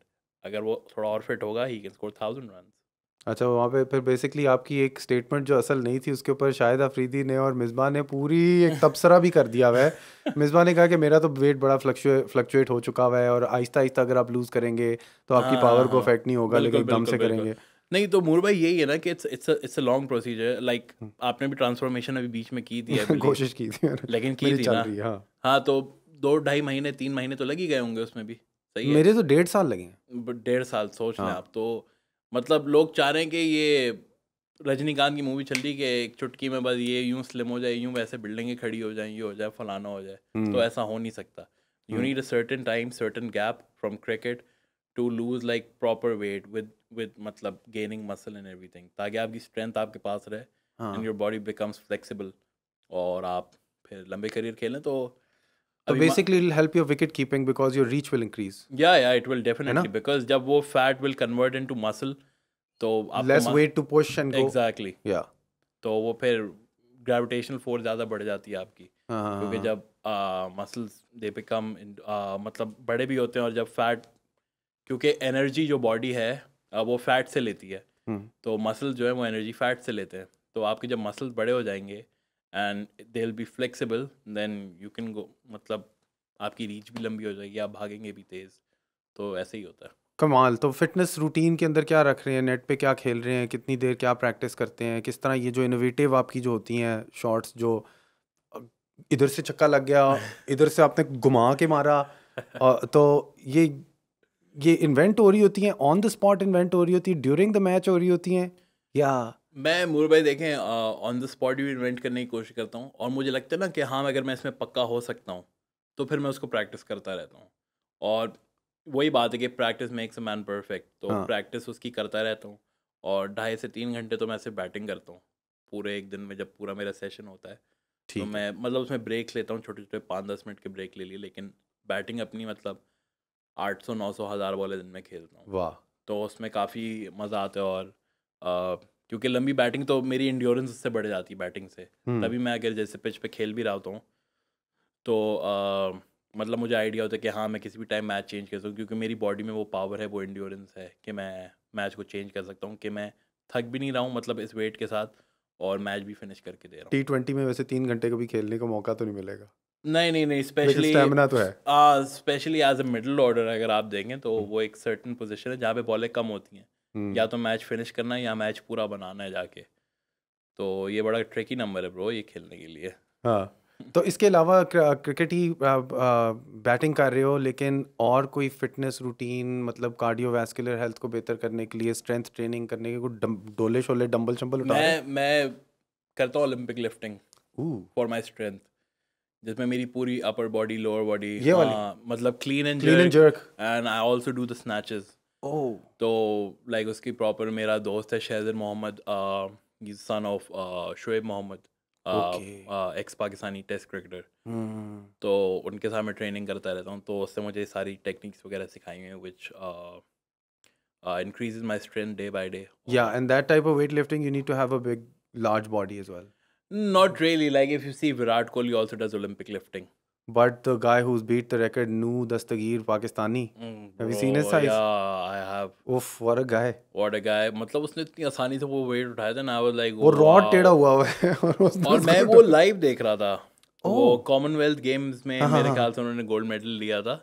[SPEAKER 2] अगर वो थोड़ा और फिट होगा he can score thousand run
[SPEAKER 1] अच्छा वहाँ पे फिर बेसिकली आपकी एक स्टेटमेंट जो असल नहीं थी उसके ऊपर शायद अफरीदी ने और मिसबा ने पूरी एक तबसरा भी कर दिया हुआ है मिसबा ने कहा कि मेरा तो वेट बड़ा फ्लक्चुएट फ्लक्चुएट हो चुका हुआ है और आहिस्ता आहिस्ता अगर आप लूज़ करेंगे तो आपकी हाँ, पावर हाँ, को अफेक्ट हाँ। नहीं होगा लेकिन दम से करेंगे
[SPEAKER 2] नहीं तो मोर भाई यही है ना कि it's it's it's a long procedure like आपने भी ट्रांसफॉर्मेशन अभी बीच में की थी कोशिश की थी लेकिन की थी ना हाँ।, हाँ तो दो ढाई महीने तीन महीने तो लग ही गए होंगे उसमें भी सही है मेरे तो डेढ़ साल लगे डेढ़ साल सोच रहे हाँ। आप तो मतलब लोग चाह रहे हैं कि ये रजनीकांत की मूवी चल रही कि एक चुटकी में बस ये यूं स्लिम हो जाए यूं वैसे बिल्डिंगें खड़ी हो जाए ये हो जाए फलाना हो जाए तो हम्म। ऐसा हो नहीं सकता you need a certain time certain gap from cricket to lose like proper weight with with मतलब गेनिंग मसल एंड एवरीथिंग ताकि आपकी स्ट्रेंथ आपके पास रहे and your body becomes flexible और आप फिर लंबे करियर खेलें तो
[SPEAKER 1] तो basically it help your wicket keeping because your reach will increase
[SPEAKER 2] या या इट विल डेफिनेटली बिकॉज जब वो fat will convert into muscle तो less weight to push and exactly या तो वो फिर ग्रेविटेशनल फोर्स ज़्यादा बढ़ जाती है आपकी हाँ, हाँ, क्योंकि हाँ। जब मसल्स दे बिकम मतलब बड़े भी होते हैं और जब फैट क्योंकि एनर्जी जो बॉडी है वो फैट से लेती है हम्म। तो मसल जो है वो एनर्जी फैट से लेते हैं तो आपके जब मसल बड़े हो जाएंगे and they will be flexible then you can go मतलब आपकी रीच भी लंबी हो जाएगी आप भागेंगे भी तेज़ तो ऐसे ही होता है
[SPEAKER 1] कमाल तो फिटनेस रूटीन के अंदर क्या रख रहे हैं नेट पे क्या खेल रहे हैं कितनी देर क्या प्रैक्टिस करते हैं किस तरह ये जो इनोवेटिव आपकी जो होती हैं शॉट्स जो इधर से चक्का लग गया इधर से आपने घुमा के मारा तो ये ये इन्वेंट हो रही होती हैं ऑन द स्पॉट इन्वेंट हो रही होती है ड्यूरिंग द मैच हो रही होती हैं या
[SPEAKER 2] मैं मूर भाई देखें ऑन द स्पॉट भी इन्वेंट करने की कोशिश करता हूँ और मुझे लगता है ना कि हाँ अगर मैं इसमें पक्का हो सकता हूँ तो फिर मैं उसको प्रैक्टिस करता रहता हूँ और वही बात है कि practice makes a man perfect तो हाँ. प्रैक्टिस उसकी करता रहता हूँ और ढाई से तीन घंटे तो मैं ऐसे बैटिंग करता हूँ पूरे एक दिन में जब पूरा मेरा सेशन होता है तो मैं मतलब उसमें ब्रेक लेता हूँ छोटे छोटे पाँच दस मिनट के ब्रेक ले लिए लेकिन बैटिंग अपनी मतलब आठ सौ नौ सौ हज़ार वाले दिन में खेलता हूँ वाह तो उसमें काफ़ी मज़ा आता है और क्योंकि लंबी बैटिंग तो मेरी इंड्योरेंस उससे बढ़ जाती है बैटिंग से हम्म। तभी मैं अगर जैसे पिच पे खेल भी रहा होता हूँ तो मतलब मुझे आइडिया होता है कि हाँ मैं किसी भी टाइम मैच चेंज कर सकूँ क्योंकि मेरी बॉडी में वो पावर है वो इंड्योरेंस है कि मैं मैच को चेंज कर सकता हूँ कि मैं थक भी नहीं रहा हूँ मतलब इस वेट के साथ और मैच भी फिनिश करके
[SPEAKER 1] दे रहा हूँ टी ट्वेंटी में वैसे तीन घंटे कभी खेलने का मौका तो नहीं मिलेगा
[SPEAKER 2] नहीं नहीं नहीं स्पेशली स्टैमिना तो है specially as a middle order अगर आप देखें तो हम्म। वो एक सर्टन पोजीशन है जहाँ पे बॉलें कम होती हैं हम्म। या तो मैच फिनिश करना है या मैच पूरा बनाना है जाके तो ये बड़ा ट्रिकी नंबर है ब्रो ये खेलने के लिए
[SPEAKER 1] हाँ तो इसके अलावा क्रिकेट ही आ, आ, बैटिंग कर रहे हो लेकिन और कोई फिटनेस रूटीन मतलब कार्डियोवैस्कुलर हेल्थ को बेहतर करने के लिए स्ट्रेंथ ट्रेनिंग करने के कुछ डोले शोले डम्बल शम्बल उठा मैं
[SPEAKER 2] मैं करता हूँ Olympic lifting for my strength जिसमें मेरी पूरी अपर बॉडी लोअर बॉडी मतलब clean and clean and jerk and I also do the snatches oh तो लाइक उसकी प्रॉपर मेरा दोस्त है Shahzar Mohammad he son of Shoaib Mohammad ex Pakistani test cricketer तो उनके साथ मैं ट्रेनिंग करता रहता हूँ तो उससे मुझे सारी टेक्निक्स वगैरह सिखाई हुई which increase my strength day by day
[SPEAKER 1] या and that type of weight lifting you need to have a big large body as well
[SPEAKER 2] Not really. Like if you see Virat Kohli also does Olympic lifting.
[SPEAKER 1] But the guy who's beat the record, Nu Dastagir, Pakistani. Mm, have you seen his size? Yeah, I have. Oof, what a guy.
[SPEAKER 2] What a guy. मतलब उसने इतनी आसानी से वो wait उठाया था ना I was like वो रॉड टेढ़ा हुआ हुआ
[SPEAKER 1] है और मैं वो
[SPEAKER 2] लाइव देख रहा था oh. वो कॉमनवेल्थ गेम्स में मेरे ख्याल से उन्होंने गोल्ड मेडल लिया था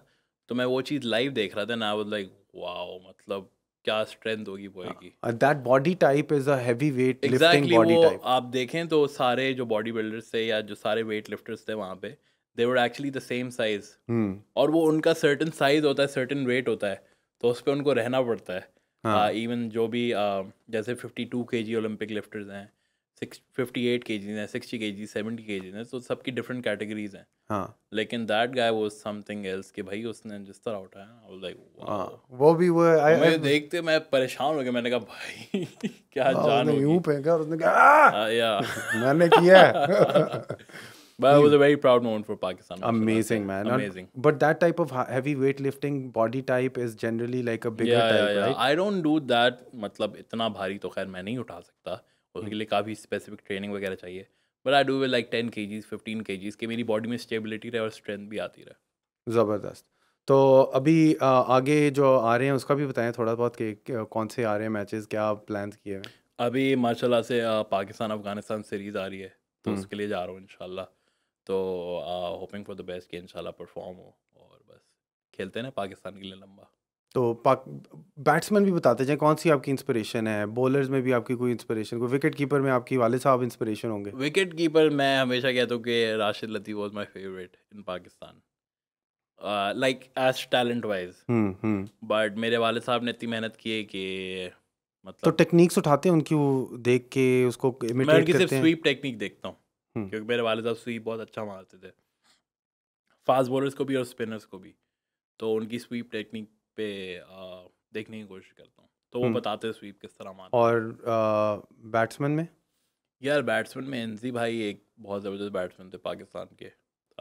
[SPEAKER 2] तो मैं वो चीज़ लाइव देख रहा था ना आई वाज लाइक वाओ मतलब क्या स्ट्रेंथ होगी बॉय हाँ, की
[SPEAKER 1] that body type is heavy weight lifting body type
[SPEAKER 2] आप देखें तो सारे जो बॉडी बिल्डर्स थे या जो सारे वेट लिफ्टर्स थे वहाँ पे they were actually the same size और वो उनका सर्टन साइज होता है सर्टन वेट होता है तो उस पर उनको रहना पड़ता है इवन हाँ. uh, जो भी uh, जैसे fifty two K G Olympic lifters हैं six fifty eight K Gs हैं सिक्सटी के जी सेवेंटी के जी हैं तो सबकी डिफरेंट कैटेगरीज हैं हाँ लेकिन दैट गाय वो समथिंग एल्स के भाई उसने जिस तरह उठाया आई वाज लाइक
[SPEAKER 1] वो भी वो आई मैं देखते
[SPEAKER 2] मैं परेशान हो गया मैंने कहा भाई क्या जान यूं फेंका उसने कहा या मैंने किया But it was a very proud moment for Pakistan. Amazing,
[SPEAKER 1] man. Amazing. But that type of heavy weightlifting body type is generally like a bigger yeah, type, yeah, yeah. right?
[SPEAKER 2] I don't do that. मतलब इतना भारी तो खैर मैं नहीं उठा सकता. उनके हम्म। लिए काफ़ी स्पेसिफिक ट्रेनिंग वगैरह चाहिए but I do way like ten K Gs fifteen के जीज के मेरी बॉडी में स्टेबिलिटी रहे और स्ट्रेंथ भी आती
[SPEAKER 1] रहे ज़बरदस्त तो अभी आगे जो आ रहे हैं उसका भी बताएं थोड़ा बहुत कि कौन से आ रहे हैं मैचेस क्या प्लान किए हैं
[SPEAKER 2] अभी माशाल्लाह से पाकिस्तान अफगानिस्तान सीरीज आ रही है तो हम्म। उसके लिए जा रहा हूँ इनशाला तो होपिंग फॉर द बेस्ट कि इनशाला परफॉर्म हो और बस खेलते हैं ना पाकिस्तान के लिए लंबा
[SPEAKER 1] तो पाक बैट्समैन भी बताते जाए कौन सी आपकी इंस्पिरेशन है बॉलर्स में भी आपकी कोई इंस्पिरेशन कोई विकेट कीपर में आपकी वाले साहब इंस्पिरेशन होंगे
[SPEAKER 2] विकेट कीपर मैं हमेशा कहता हूँ कि Rashid Latif was my favourite in Pakistan like as talent wise but मेरे वाले साहब ने इतनी मेहनत की है कि मतलब तो टेक्निक्स
[SPEAKER 1] उठाते हैं उनकी वो देख के उसको मैं उनकी सिर्फ स्वीप
[SPEAKER 2] टेक्निक देखता हूँ हम्म। क्योंकि मेरे वाले साहब स्वीप बहुत अच्छा मारते थे फास्ट बॉलर्स को भी और स्पिनर्स को भी तो उनकी स्वीप टेक्निक पे देखने की कोशिश करता हूँ तो वो हम्म। बताते हैं स्वीप किस तरह मारते
[SPEAKER 1] और बैट्समैन में
[SPEAKER 2] यार बैट्समैन में एनजी भाई एक बहुत ज़बरदस्त बैट्समैन थे पाकिस्तान के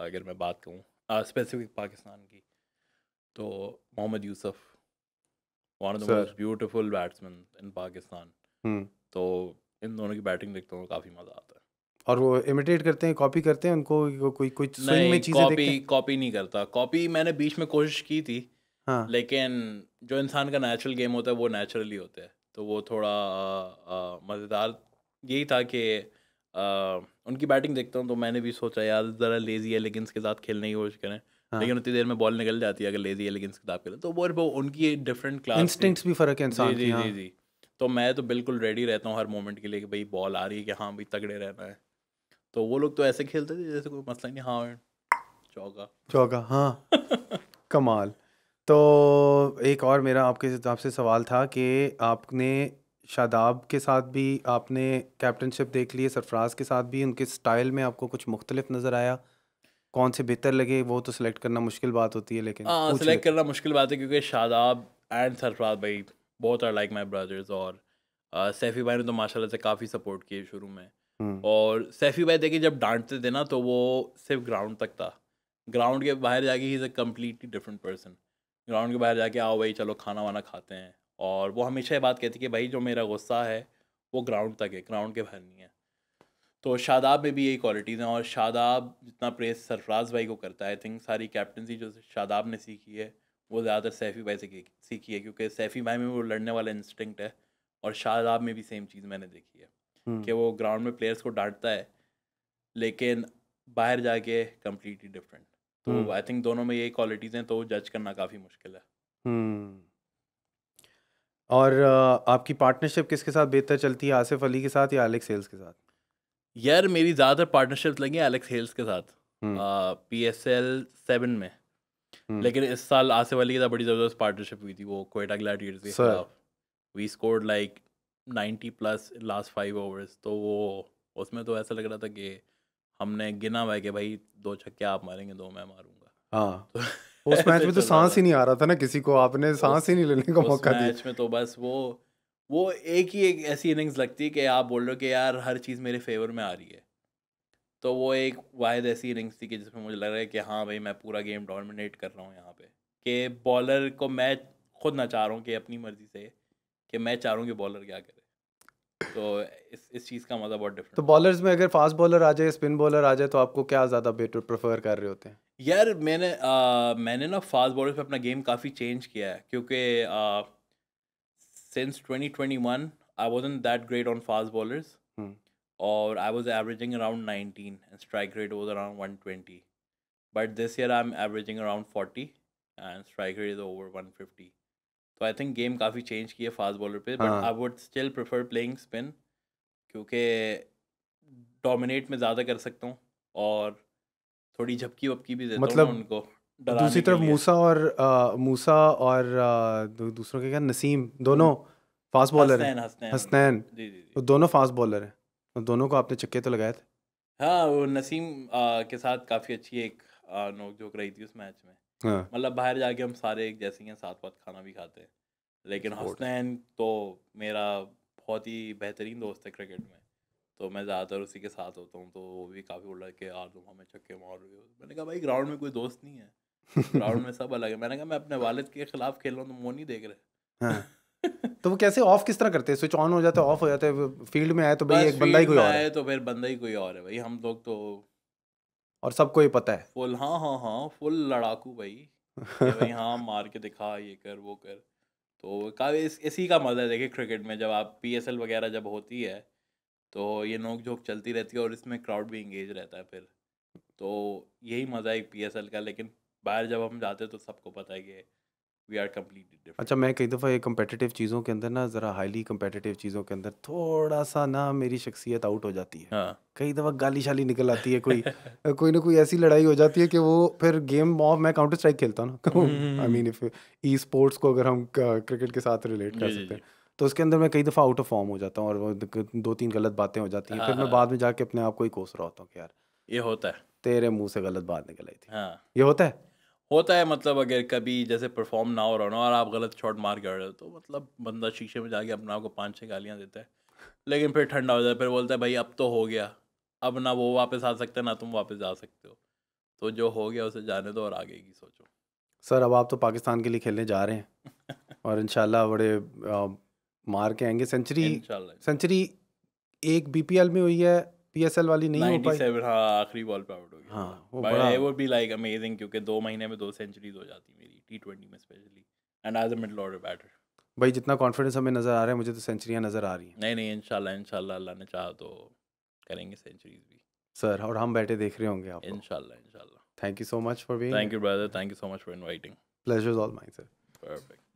[SPEAKER 2] अगर मैं बात करूँ स्पेसिफिक पाकिस्तान की तो Mohammad Yousuf one of the most beautiful batsman in Pakistan हम्म। तो इन दोनों की बैटिंग देखता हूँ तो काफ़ी मज़ा आता है
[SPEAKER 1] और वो इमिटेट करते हैं कॉपी करते हैं उनको कोई कोई कुछ नहीं कॉपी
[SPEAKER 2] कॉपी नहीं करता कॉपी मैंने बीच में कोशिश की थी हाँ लेकिन जो इंसान का नेचुरल गेम होता है वो नेचुरली होता है तो वो थोड़ा मज़ेदार यही था कि उनकी बैटिंग देखता हूँ तो मैंने भी सोचा यार ज़रा लेज़ी एलिगेंस के साथ खेलने की कोशिश करें हाँ. लेकिन उतनी देर में बॉल निकल जाती है अगर लेजी एलिगेंस साथ के तो वो उनकी डिफरेंट क्लास भी फर्क है इंसान जी जी, हाँ। जी जी तो मैं तो बिल्कुल रेडी रहता हूँ हर मोमेंट के लिए कि भाई बॉल आ रही है कि हाँ भाई तगड़े रहना है तो वो लोग तो ऐसे खेलते थे जैसे कोई मसला नहीं हाँ चौका
[SPEAKER 1] चौका हाँ कमाल तो एक और मेरा आपके आपसे सवाल था कि आपने शादाब के साथ भी आपने कैप्टनशिप देख ली है सरफराज के साथ भी उनके स्टाइल में आपको कुछ मुख्तलिफ नज़र आया कौन से बेहतर लगे वो तो सिलेक्ट करना मुश्किल बात होती है लेकिन सिलेक्ट
[SPEAKER 2] हाँ, करना मुश्किल बात है क्योंकि शादाब एंड सरफराज भाई बहुत आर लाइक माई ब्रदर्स और सैफी भाई ने तो माशाल्लाह से काफ़ी सपोर्ट किए शुरू में हम्म। और सैफी भाई देखिए जब डांटते थे ना तो वो सिर्फ ग्राउंड तक था ग्राउंड के बाहर जाके he is a completely different person ground के बाहर जाके आओ भाई चलो खाना वाना खाते हैं और वो हमेशा ये बात कहती कि भाई जो मेरा गुस्सा है वो ग्राउंड तक है ग्राउंड के बाहर नहीं है तो शादाब में भी यही क्वालिटीज़ हैं और शादाब जितना प्रेस सरफराज भाई को करता है आई थिंक सारी कैप्टनसी जो शादाब ने सीखी है वो ज़्यादातर सैफ़ी भाई से सीखी है क्योंकि सैफ़ी भाई में वो लड़ने वाला इंस्टिंक्ट है और शादाब में भी सेम चीज़ मैंने देखी है हम्म। कि वो ग्राउंड में प्लेयर्स को डांटता है लेकिन बाहर जाके कम्प्लीटली डिफरेंट तो आई हम्म। थिंक दोनों में यही क्वालिटीज हैं तो जज करना काफ़ी मुश्किल है
[SPEAKER 1] हम्म। और आपकी पार्टनरशिप किसके साथ बेहतर चलती है आसिफ अली के साथ या एलेक्स हेल्स के साथ
[SPEAKER 2] यार मेरी ज़्यादातर पार्टनरशिप लगी एलेक्स हेल्स के साथ पी एस एल सेवन में हम्म। लेकिन इस साल आसिफ अली के साथ बड़ी ज़बरदस्त पार्टनरशिप हुई थी वो कोयटा ग्लैडिएटर्स के खिलाफ we scored like ninety plus last five overs तो वो उसमें तो ऐसा लग रहा था कि हमने गिना हुआ के कि भाई दो छक्के आप मारेंगे दो मैं
[SPEAKER 1] मारूंगा हाँ तो, तो उस मैच में तो सांस ही नहीं आ रहा था ना किसी को आपने सांस ही नहीं लेने का मौका दिया मैच
[SPEAKER 2] में तो बस वो वो एक ही एक ऐसी इनिंग्स लगती है कि आप बोल रहे हो कि यार हर चीज़ मेरे फेवर में आ रही है तो वो एक वाहिद ऐसी इनिंग्स थी कि जिसमें मुझे लग रहा है कि हाँ भाई मैं पूरा गेम डोमिनेट कर रहा हूँ यहाँ पे कि बॉलर को मैं खुद ना चाह रहा हूँ कि अपनी मर्ज़ी से कि मैं चाह रहा हूँ कि बॉलर क्या करे तो इस इस चीज़ का मज़ा मतलब बहुत
[SPEAKER 1] डिफरेंट तो बॉलर्स में अगर फास्ट बॉलर आ जाए स्पिन बॉलर आ जाए तो आपको क्या ज़्यादा बेटर प्रेफर कर रहे होते हैं
[SPEAKER 2] यार मैंने आ, मैंने ना फास्ट बॉलर पे अपना गेम काफ़ी चेंज किया है क्योंकि since 2021 I wasn't that great on fast bowlers और I was averaging around 19 and strike rate was around 120 but this year I am averaging around 40 and strike rate is over 150 तो I think game काफ़ी चेंज किया fast bowler पे but I would still prefer playing spin क्योंकि dominate में ज़्यादा कर सकता हूँ और थोड़ी झपकी वपकी भी देता मतलब उनको दूसरी तरफ मूसा
[SPEAKER 1] और आ, मूसा और दूसरों के क्या नसीम दोनों फास्ट बॉलर हैं हसनैन तो दोनों फास्ट बॉलर हैं तो दोनों को आपने चक्के तो लगाए थे
[SPEAKER 2] हाँ वो नसीम आ, के साथ काफ़ी अच्छी एक नोक झोंक रही थी उस मैच में हाँ। मतलब बाहर जाके हम सारे एक जैसे ही हैं साथ साथ खाना भी खाते हैं लेकिन हसनैन तो मेरा बहुत ही बेहतरीन दोस्त है क्रिकेट में तो मैं ज़्यादातर उसी के साथ होता हूँ तो वो भी काफ़ी बोला कि आ तुम हमें छक्के मार रहे हो मैंने कहा भाई ग्राउंड में कोई दोस्त नहीं है ग्राउंड में सब अलग है मैंने कहा मैं अपने वालद के खिलाफ खेल रहा हूँ तुम वो नहीं देख रहे
[SPEAKER 1] हाँ। तो वो कैसे ऑफ किस तरह करते हैं स्विच ऑन हो जाते ऑफ हो जाते फील्ड में आए तो भाई एक बंदा ही कोई और है
[SPEAKER 2] तो फिर बंदा ही कोई और है भाई हम लोग तो
[SPEAKER 1] और सबको ये पता है
[SPEAKER 2] फुल हाँ हाँ हाँ फुल लड़ाकू भाई भाई हाँ मार के दिखा ये कर वो कर तो काफी इस, इसी का मज़ा है देखिए क्रिकेट में जब आप पी वगैरह जब होती है तो ये नोक झोंक चलती रहती है और इसमें क्राउड भी इंगेज रहता है फिर तो यही मज़ा है पी का लेकिन बाहर जब हम जाते तो सबको पता है कि वी आर कम्प्लीटली डिफरेंट
[SPEAKER 1] अच्छा मैं कई दफ़ा ये कम्पटिटिव चीज़ों के अंदर ना ज़रा हाईली कम्पटिटिव चीज़ों के अंदर थोड़ा सा ना मेरी शख्सियत आउट हो जाती है हाँ. कई दफ़ा गाली शाली निकल आती है कोई कोई ना कोई ऐसी लड़ाई हो जाती है कि वो फिर गेम ऑफ मैं काउंटर स्ट्राइक खेलता हूँ ना I mean if esports को अगर हम क्रिकेट के साथ रिलेट कर सकते हैं तो उसके अंदर मैं कई दफ़ा आउट ऑफ फॉर्म हो जाता हूँ और दो तीन गलत बातें हो जाती हैं फिर मैं हाँ। बाद में जाके अपने आप को ही कोस रहा होता हूँ कि यार ये होता है तेरे मुंह से गलत बात निकल आई थी हाँ। ये होता है
[SPEAKER 2] होता है मतलब अगर कभी जैसे परफॉर्म ना हो रहा ना और आप गलत शॉट मार कर रहे हो तो मतलब बंदा शीशे में जाके अपने आप को पाँच छः गालियाँ देता है लेकिन फिर ठंडा हो जाता है फिर बोलता है भाई अब तो हो गया अब ना वो वापस आ सकता है ना तुम वापस जा सकते हो तो जो हो गया उसे जाने दो और आगे की सोचो
[SPEAKER 1] सर अब आप तो पाकिस्तान के लिए खेलने जा रहे हैं और इन बड़े आ, मार के आएंगे सेंचुरी सेंचुरी एक बीपीएल में हुई है पीएसएल वाली नहीं हो पाई हाँ
[SPEAKER 2] आखिरी बॉल पे आउट हो
[SPEAKER 1] गया हाँ वो बड़ा
[SPEAKER 2] वो भी लाइक अमेजिंग क्योंकि दो महीने में दो सेंचुरीज हो जाती मेरी टी ट्वेंटी में specially and as a middle order batter
[SPEAKER 1] भाई जितना कॉन्फिडेंस हमें नज़र आ रहा है मुझे तो सेंचुरियाँ नज़र आ रही
[SPEAKER 2] हैं नहीं नहीं इनशाला इनशाला अल्लाह ने चाहा तो करेंगे सेंचुरीज भी
[SPEAKER 1] सर और हम बैठे देख रहे होंगे आप इनशाला इनशाला thank you so much for being thank
[SPEAKER 2] you brother thank you so much for inviting
[SPEAKER 1] pleasure all mine sir
[SPEAKER 2] perfect